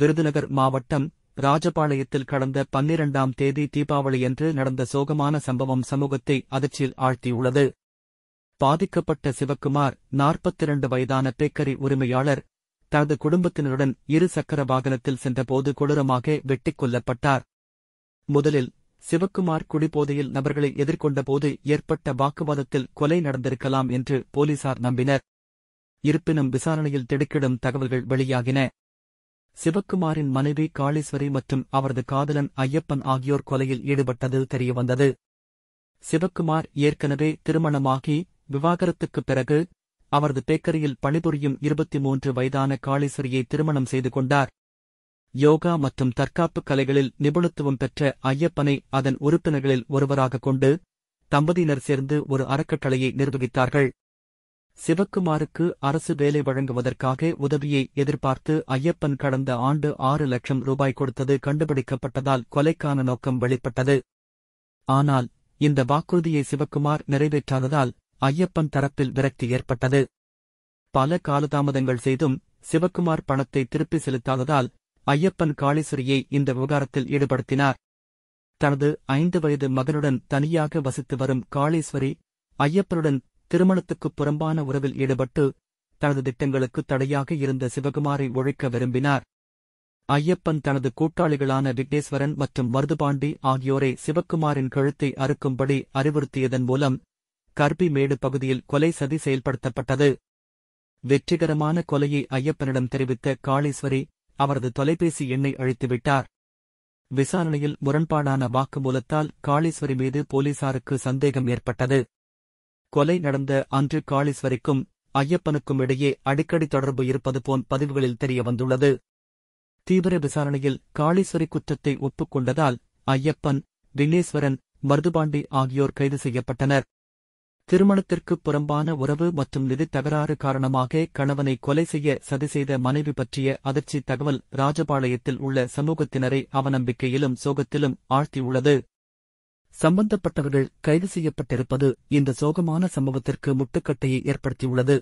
விருதுநகர் மாவட்டம் ராஜபாளையத்தில் கடந்த பன்னிரண்டாம் தேதி தீபாவளியன்று நடந்த சோகமான சம்பவம் சமூகத்தை அதிர்ச்சியில் ஆழ்த்தியுள்ளது பாதிக்கப்பட்ட சிவக்குமார் நாற்பத்திரண்டு வயதான பேக்கரி உரிமையாளர் தனது குடும்பத்தினருடன் இரு சக்கர வாகனத்தில் சென்றபோது கொடூரமாக வெட்டிக் கொல்லப்பட்டார் முதலில் சிவக்குமார் குடிபோதையில் நபர்களை எதிர்கொண்டபோது ஏற்பட்ட வாக்குவாதத்தில் கொலை நடந்திருக்கலாம் என்று போலீசார் நம்பினர் இருப்பினும் விசாரணையில் திடுக்கிடும் தகவல்கள் வெளியாகின சிவக்குமாரின் மனைவி காளீஸ்வரி மற்றும் அவரது காதலன் ஐயப்பன் ஆகியோர் கொலையில் ஈடுபட்டது தெரியவந்தது சிவக்குமார் ஏற்கனவே திருமணமாகி விவாகரத்துக்குப் பிறகு அவரது பேக்கரியில் பணிபுரியும் இருபத்தி மூன்று வயதான காளீஸ்வரியை திருமணம் செய்து கொண்டார் யோகா மற்றும் தற்காப்புக் கலைகளில் நிபுணத்துவம் பெற்ற ஐயப்பனை அதன் உறுப்பினர்களில் ஒருவராக கொண்டு தம்பதியினர் சேர்ந்து ஒரு அறக்கட்டளையை நிர்வகித்தார்கள் சிவக்குமாருக்கு அரசு வேலை வழங்குவதற்காக உதவியை எதிர்பார்த்து ஐயப்பன் கடந்த ஆண்டு ஆறு லட்சம் ரூபாய் கொடுத்தது கண்டுபிடிக்கப்பட்டதால் கொலைக்கான நோக்கம் வெளிப்பட்டது ஆனால் இந்த வாக்குறுதியை சிவக்குமார் நிறைவேற்றாததால் ஐயப்பன் தரப்பில் விரக்தி ஏற்பட்டது பல காலதாமதங்கள் செய்தும் சிவக்குமார் பணத்தை திருப்பி செலுத்தாததால் ஐயப்பன் காளீஸ்வரியை இந்த விவகாரத்தில் ஈடுபடுத்தினார் தனது ஐந்து வயது மகனுடன் தனியாக வசித்து வரும் காளீஸ்வரி ஐயப்பனுடன் திருமணத்துக்குப் புறம்பான உறவில் ஈடுபட்டு தனது திட்டங்களுக்கு தடையாக இருந்த சிவகுமாரை ஒழிக்க விரும்பினார் ஐயப்பன் தனது கூட்டாளிகளான விக்னேஸ்வரன் மற்றும் மருதுபாண்டி ஆகியோரை சிவக்குமாரின் கழுத்தை அறுக்கும்படி அறிவுறுத்தியதன் மூலம் கர்பி மேடு பகுதியில் கொலை சதி செயல்படுத்தப்பட்டது வெற்றிகரமான கொலையை ஐயப்பனிடம் தெரிவித்த காளீஸ்வரி அவரது தொலைபேசி எண்ணை அழித்துவிட்டார் விசாரணையில் முரண்பாடான வாக்குமூலத்தால் காளீஸ்வரி மீது போலீசாருக்கு சந்தேகம் ஏற்பட்டது கொலை நடந்த அன்று காளீஸ்வரிக்கும் ஐயப்பனுக்கும் இடையே அடிக்கடி தொடர்பு இருப்பது போன் பதிவுகளில் தெரிய வந்துள்ளது தீவிர விசாரணையில் காளீஸ்வரி குற்றத்தை ஒப்புக்கொண்டதால் ஐயப்பன் வினேஸ்வரன் மருதுபாண்டி ஆகியோர் கைது செய்யப்பட்டனர் திருமணத்திற்கு புறம்பான உறவு மற்றும் நிதி தகராறு காரணமாக கணவனை கொலை செய்ய சதி செய்த மனைவி பற்றிய அதிர்ச்சி தகவல் ராஜபாளையத்தில் உள்ள சமூகத்தினரை அவநம்பிக்கையிலும் சோகத்திலும் ஆழ்த்தியுள்ளது சம்பந்தப்பட்டவர்கள் கைது செய்யப்பட்டிருப்பது இந்த சோகமான சம்பவத்திற்கு முட்டுக்கட்டையை ஏற்படுத்தியுள்ளது